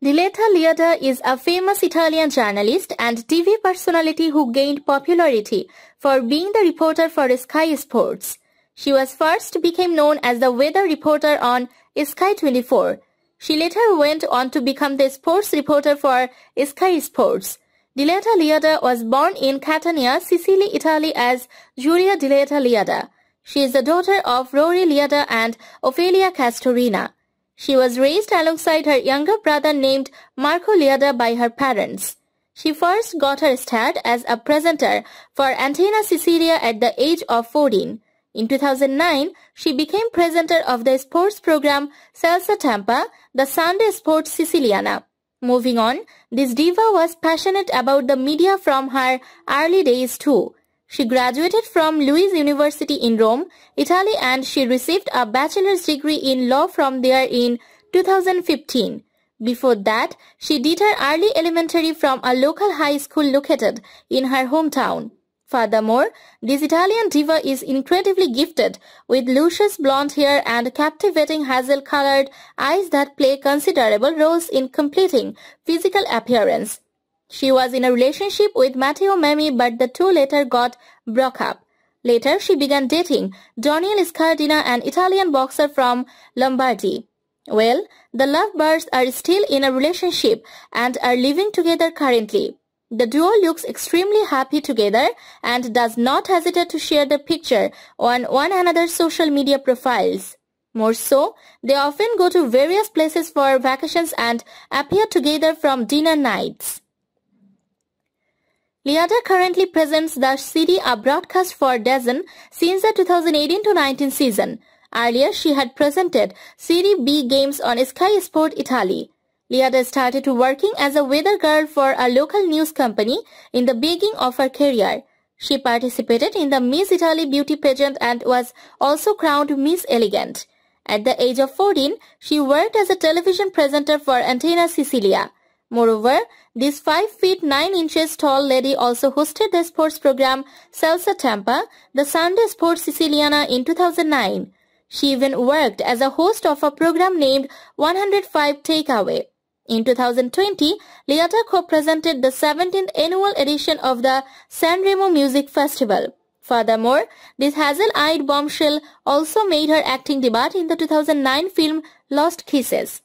Diletta Liotta is a famous Italian journalist and TV personality who gained popularity for being the reporter for Sky Sports. She was first became known as the weather reporter on Sky 24. She later went on to become the sports reporter for Sky Sports. Diletta Liotta was born in Catania, Sicily, Italy as Giulia Diletta Liotta. She is the daughter of Rory Liotta and Ophelia Castorina. She was raised alongside her younger brother named Marco Liada by her parents. She first got her start as a presenter for Antena Sicilia at the age of 14. In 2009, she became presenter of the sports program Salsa Tampa, the Sunday Sports Siciliana. Moving on, this diva was passionate about the media from her early days too. She graduated from Louis University in Rome, Italy and she received a bachelor's degree in law from there in 2015. Before that, she did her early elementary from a local high school located in her hometown. Furthermore, this Italian diva is incredibly gifted with luscious blonde hair and captivating hazel-colored eyes that play considerable roles in completing physical appearance. She was in a relationship with Matteo Memi but the two later got broke up. Later, she began dating Daniel Scardina, an Italian boxer from Lombardy. Well, the lovebirds are still in a relationship and are living together currently. The duo looks extremely happy together and does not hesitate to share the picture on one another's social media profiles. More so, they often go to various places for vacations and appear together from dinner nights. Liada currently presents the city a broadcast for Dazen since the 2018-19 season. Earlier, she had presented Serie B games on Sky Sport Italy. Liada started working as a weather girl for a local news company in the beginning of her career. She participated in the Miss Italy beauty pageant and was also crowned Miss Elegant. At the age of 14, she worked as a television presenter for Antenna Sicilia. Moreover, this 5 feet 9 inches tall lady also hosted the sports program Salsa Tampa, the Sunday Sports Siciliana in 2009. She even worked as a host of a program named 105 Takeaway. In 2020, Leata co-presented the 17th annual edition of the Sanremo Music Festival. Furthermore, this hazel-eyed bombshell also made her acting debut in the 2009 film Lost Kisses.